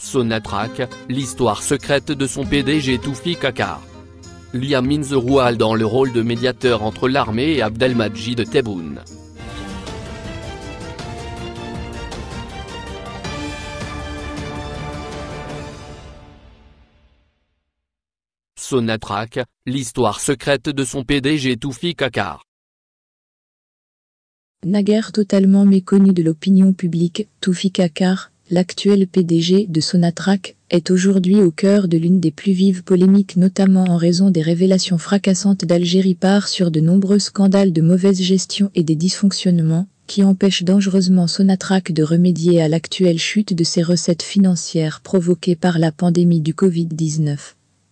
Sonatrach, l'histoire secrète de son PDG Toufi Kakar. Liam Inzeroual dans le rôle de médiateur entre l'armée et de Tebboune. Sonatrach, l'histoire secrète de son PDG Toufi Kakar. Naguère totalement méconnu de l'opinion publique, Toufi Kakar, l'actuel PDG de Sonatrach, est aujourd'hui au cœur de l'une des plus vives polémiques notamment en raison des révélations fracassantes d'Algérie par sur de nombreux scandales de mauvaise gestion et des dysfonctionnements qui empêchent dangereusement Sonatrach de remédier à l'actuelle chute de ses recettes financières provoquées par la pandémie du Covid-19.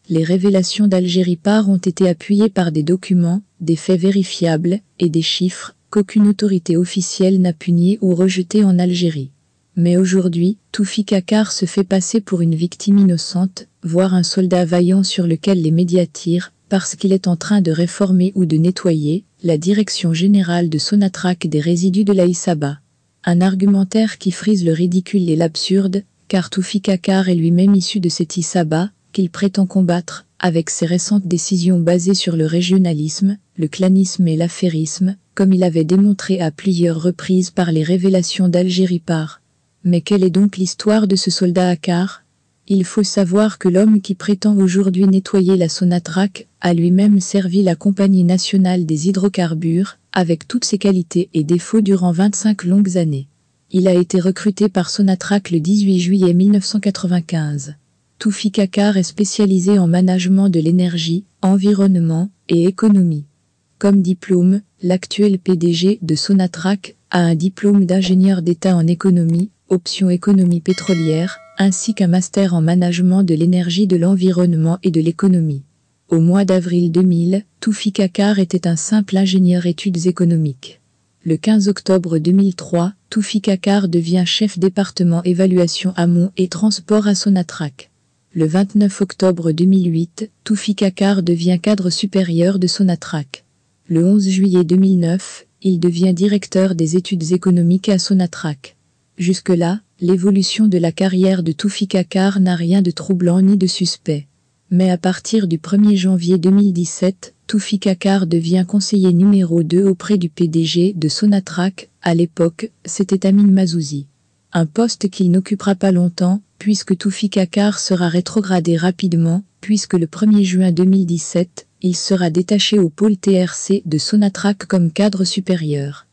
Les révélations d'Algérie par ont été appuyées par des documents, des faits vérifiables et des chiffres qu'aucune autorité officielle n'a puni ou rejeté en Algérie. Mais aujourd'hui, Toufi Kakar se fait passer pour une victime innocente, voire un soldat vaillant sur lequel les médias tirent, parce qu'il est en train de réformer ou de nettoyer la direction générale de Sonatrach des résidus de l'Aïsaba. Un argumentaire qui frise le ridicule et l'absurde, car Toufi Kakar est lui-même issu de cet Isaba, qu'il prétend combattre, avec ses récentes décisions basées sur le régionalisme, le clanisme et l'affairisme, comme il avait démontré à plusieurs reprises par les révélations d'Algérie par mais quelle est donc l'histoire de ce soldat Akar Il faut savoir que l'homme qui prétend aujourd'hui nettoyer la Sonatrach a lui-même servi la Compagnie nationale des hydrocarbures, avec toutes ses qualités et défauts durant 25 longues années. Il a été recruté par Sonatrach le 18 juillet 1995. Toufi Akar est spécialisé en management de l'énergie, environnement et économie. Comme diplôme, l'actuel PDG de Sonatrach a un diplôme d'ingénieur d'État en économie, option économie pétrolière, ainsi qu'un master en management de l'énergie de l'environnement et de l'économie. Au mois d'avril 2000, Toufi Kakar était un simple ingénieur études économiques. Le 15 octobre 2003, Toufi Kakar devient chef département évaluation amont et transport à Sonatrach. Le 29 octobre 2008, Toufi Kakar devient cadre supérieur de Sonatrach. Le 11 juillet 2009, il devient directeur des études économiques à Sonatrach. Jusque-là, l'évolution de la carrière de Toufi Kakar n'a rien de troublant ni de suspect. Mais à partir du 1er janvier 2017, Toufi Kakar devient conseiller numéro 2 auprès du PDG de Sonatrach, à l'époque, c'était Amin Mazouzi. Un poste qu'il n'occupera pas longtemps, puisque Toufi Kakar sera rétrogradé rapidement, puisque le 1er juin 2017, il sera détaché au pôle TRC de Sonatrach comme cadre supérieur.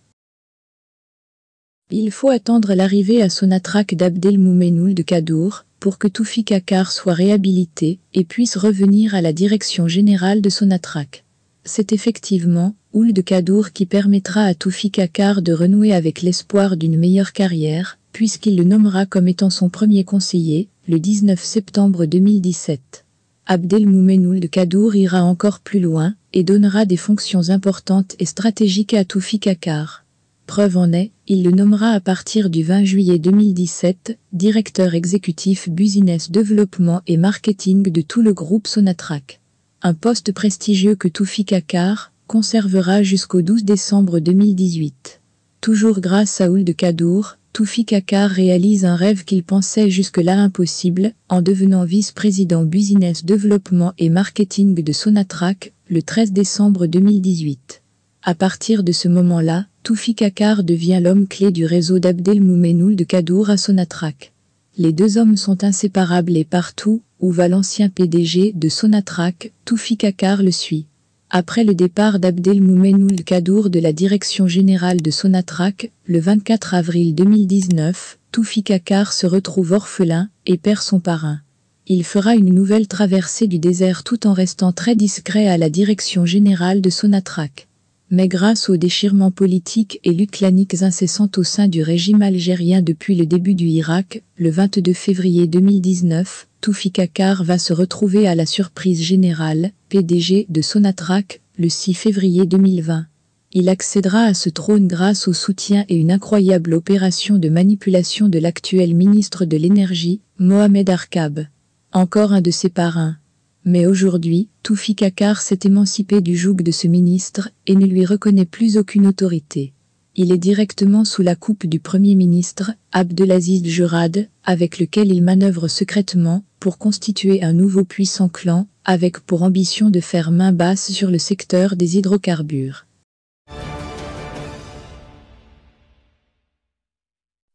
Il faut attendre l'arrivée à Sonatrach Moumenoul de Kadour pour que Toufi Kakar soit réhabilité et puisse revenir à la direction générale de Sonatrach. C'est effectivement Oul de Kadour qui permettra à Toufi Kakar de renouer avec l'espoir d'une meilleure carrière, puisqu'il le nommera comme étant son premier conseiller, le 19 septembre 2017. Abdelmoumenoul de Kadour ira encore plus loin et donnera des fonctions importantes et stratégiques à Toufi Kakar. Preuve en est, il le nommera à partir du 20 juillet 2017, directeur exécutif Business Development et Marketing de tout le groupe Sonatrach. Un poste prestigieux que Tufi Kakar conservera jusqu'au 12 décembre 2018. Toujours grâce à de Kadour, Toufik Kakar réalise un rêve qu'il pensait jusque-là impossible, en devenant vice-président Business Development et Marketing de Sonatrach le 13 décembre 2018. À partir de ce moment-là, Toufi Kakar devient l'homme clé du réseau d'Abdelmoumenoul de Kadour à Sonatrach. Les deux hommes sont inséparables et partout où va l'ancien PDG de Sonatrach, Toufi Kakar le suit. Après le départ d'Abdelmoumenoul Kadour de la direction générale de Sonatrach, le 24 avril 2019, Toufi Kakar se retrouve orphelin et perd son parrain il fera une nouvelle traversée du désert tout en restant très discret à la direction générale de Sonatrach mais grâce aux déchirements politiques et luttes claniques incessantes au sein du régime algérien depuis le début du Irak, le 22 février 2019, Toufi Kakar va se retrouver à la surprise générale, PDG de Sonatrach, le 6 février 2020. Il accédera à ce trône grâce au soutien et une incroyable opération de manipulation de l'actuel ministre de l'Énergie, Mohamed Arkab. Encore un de ses parrains. Mais aujourd'hui, Toufi Kakar s'est émancipé du joug de ce ministre et ne lui reconnaît plus aucune autorité. Il est directement sous la coupe du Premier ministre, Abdelaziz Jurad, avec lequel il manœuvre secrètement pour constituer un nouveau puissant clan, avec pour ambition de faire main basse sur le secteur des hydrocarbures.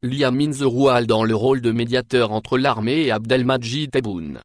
Liamine Zeroual dans le rôle de médiateur entre l'armée et Abdelmajid Tebboune.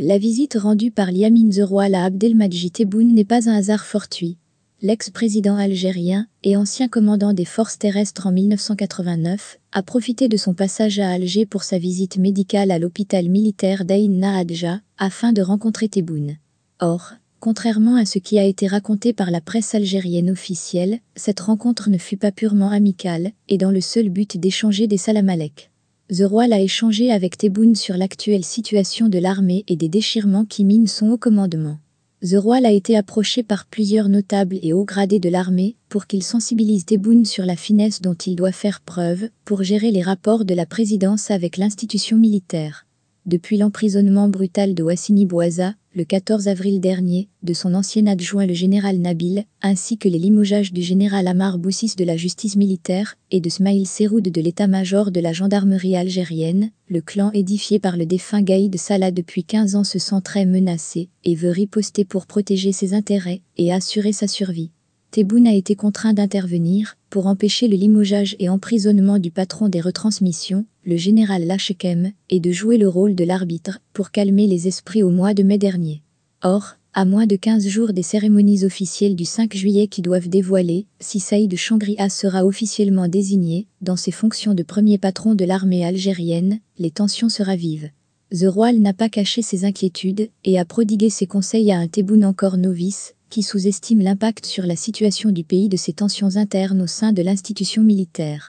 La visite rendue par Liamine Zeroual à Abdelmadjid Tebboune n'est pas un hasard fortuit. L'ex-président algérien et ancien commandant des forces terrestres en 1989 a profité de son passage à Alger pour sa visite médicale à l'hôpital militaire d'Aïn Nahadja, afin de rencontrer Tebboune. Or, contrairement à ce qui a été raconté par la presse algérienne officielle, cette rencontre ne fut pas purement amicale et dans le seul but d'échanger des salamalek. The Royal a échangé avec Tebboune sur l'actuelle situation de l'armée et des déchirements qui minent son haut commandement. The Royal a été approché par plusieurs notables et hauts gradés de l'armée pour qu'il sensibilise Tebboune sur la finesse dont il doit faire preuve pour gérer les rapports de la présidence avec l'institution militaire depuis l'emprisonnement brutal de Wassini Bouaza, le 14 avril dernier, de son ancien adjoint le général Nabil, ainsi que les limogeages du général Amar Boussis de la justice militaire et de Smaïl Seroud de l'état-major de la gendarmerie algérienne, le clan édifié par le défunt Gaïd Salah depuis 15 ans se sent très menacé et veut riposter pour protéger ses intérêts et assurer sa survie. Tebboune a été contraint d'intervenir pour empêcher le limogeage et emprisonnement du patron des retransmissions, le général Lachekem, et de jouer le rôle de l'arbitre pour calmer les esprits au mois de mai dernier. Or, à moins de 15 jours des cérémonies officielles du 5 juillet qui doivent dévoiler si Saïd Shangri-A sera officiellement désigné dans ses fonctions de premier patron de l'armée algérienne, les tensions se vives. The Royal n'a pas caché ses inquiétudes et a prodigué ses conseils à un Tebboune encore novice, qui sous-estime l'impact sur la situation du pays de ses tensions internes au sein de l'institution militaire.